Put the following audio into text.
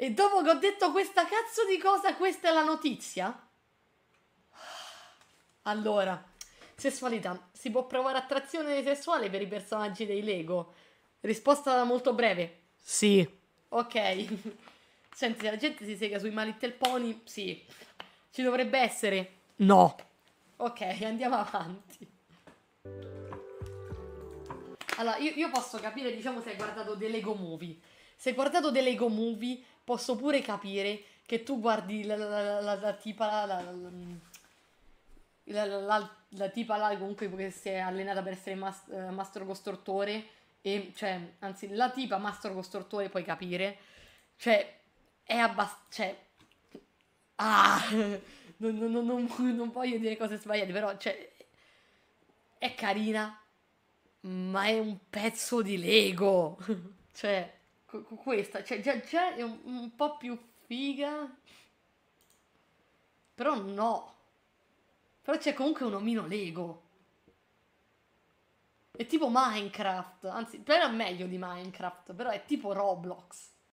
E dopo che ho detto questa cazzo di cosa, questa è la notizia? Allora, sessualità. Si può provare attrazione sessuale per i personaggi dei Lego? Risposta molto breve. Sì. Ok. Senti, se la gente si sega sui My Little Pony, sì. Ci dovrebbe essere? No. Ok, andiamo avanti. Allora, io, io posso capire, diciamo, se hai guardato dei Lego Movie. Se hai guardato dei Lego Movie posso pure capire che tu guardi la, la, la, la tipa, mm, la, tipa là comunque che si è allenata per essere mas, uh, mastro costruttore e cioè, anzi, la tipa mastro costruttore puoi capire, cioè, è abbastanza, cioè, ah, non, non, non, non, voglio dire cose sbagliate, però, cioè, è carina, ma è un pezzo di Lego, cioè questa, cioè già, già è un, un po' più figa, però no. Però c'è comunque un omino Lego. È tipo Minecraft, anzi, però è meglio di Minecraft, però è tipo Roblox.